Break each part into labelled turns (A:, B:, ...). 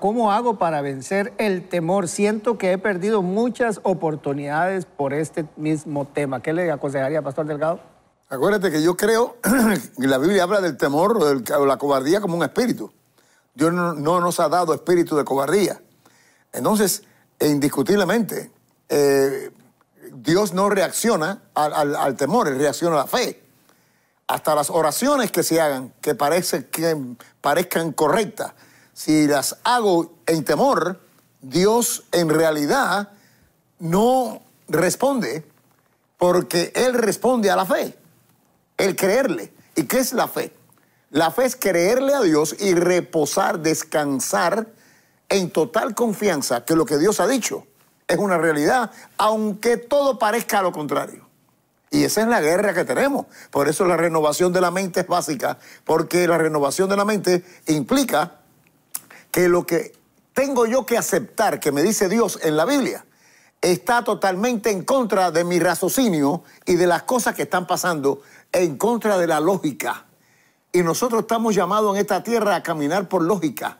A: ¿Cómo hago para vencer el temor? Siento que he perdido muchas oportunidades por este mismo tema. ¿Qué le aconsejaría, Pastor Delgado? Acuérdate que yo creo que la Biblia habla del temor o, de la cobardía como un espíritu. Dios no, nos ha dado espíritu de cobardía. Entonces, e indiscutiblemente, eh, Dios no reacciona al, temor, él reacciona a la fe. Hasta las oraciones que se hagan, que, que parezcan correctas, si las hago en temor, Dios en realidad no responde porque Él responde a la fe, el creerle. ¿Y qué es la fe? La fe es creerle a Dios y reposar, descansar en total confianza que lo que Dios ha dicho es una realidad, aunque todo parezca lo contrario. Y esa es la guerra que tenemos. Por eso la renovación de la mente es básica, porque la renovación de la mente implica que lo que tengo yo que aceptar que me dice Dios en la Biblia está totalmente en contra de mi raciocinio y de las cosas que están pasando, en contra de la lógica. Y nosotros estamos llamados en esta tierra a caminar por lógica.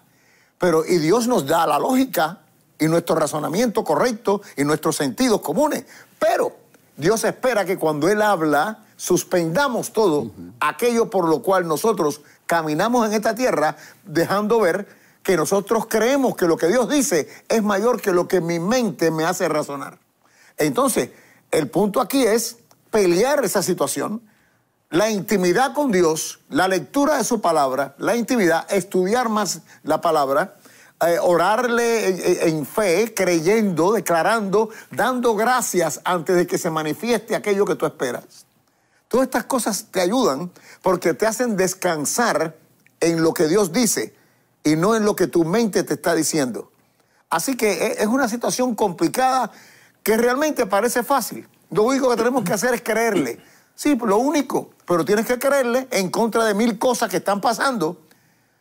A: Pero y Dios nos da la lógica y nuestro razonamiento correcto y nuestros sentidos comunes. Pero Dios espera que cuando Él habla, suspendamos todo aquello por lo cual nosotros caminamos en esta tierra, dejando ver que nosotros creemos que lo que Dios dice es mayor que lo que mi mente me hace razonar. Entonces, el punto aquí es pelear esa situación, la intimidad con Dios, la lectura de su palabra, la intimidad, estudiar más la palabra, eh, orarle en, fe, creyendo, declarando, dando gracias antes de que se manifieste aquello que tú esperas. Todas estas cosas te ayudan porque te hacen descansar en lo que Dios dice y no en lo que tu mente te está diciendo. Así que e, es una situación complicada que realmente parece fácil. Lo único que tenemos que hacer es creerle. Sí, lo único, pero tienes que creerle en contra de mil cosas que están pasando,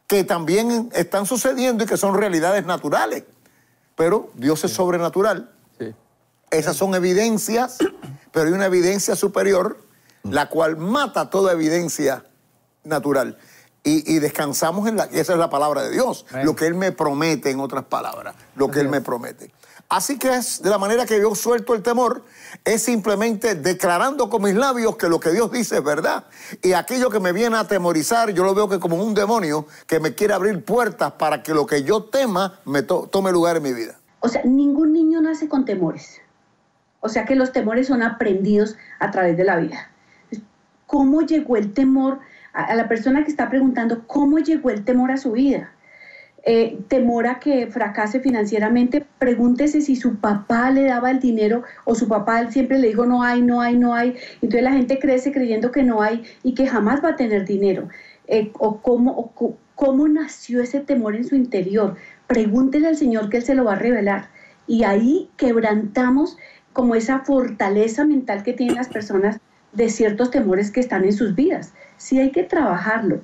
A: que también están sucediendo y que son realidades naturales. Pero Dios es sobrenatural. Esas son evidencias, pero hay una evidencia superior, la cual mata toda evidencia natural. Y, descansamos en la... Esa es la palabra de Dios, lo que Él me promete, en otras palabras, lo que Él me promete. Así que es de la manera que yo suelto el temor, es simplemente declarando con mis labios que lo que Dios dice es verdad. Y aquello que me viene a atemorizar, yo lo veo que como un demonio que me quiere abrir puertas para que lo que yo tema me tome lugar en mi vida.
B: O sea, ningún niño nace con temores. O sea que los temores son aprendidos a través de la vida. ¿Cómo llegó el temor? a, la persona que está preguntando cómo llegó el temor a su vida. Eh, temor a que fracase financieramente, pregúntese si su papá le daba el dinero o su papá siempre le dijo no hay, no hay, no hay. Entonces la gente crece creyendo que no hay y que jamás va a tener dinero. Eh, o, cómo, o cómo nació ese temor en su interior. Pregúntele al Señor que Él se lo va a revelar. Y ahí quebrantamos como esa fortaleza mental que tienen las personas de ciertos temores que están en sus vidas. si hay que trabajarlo,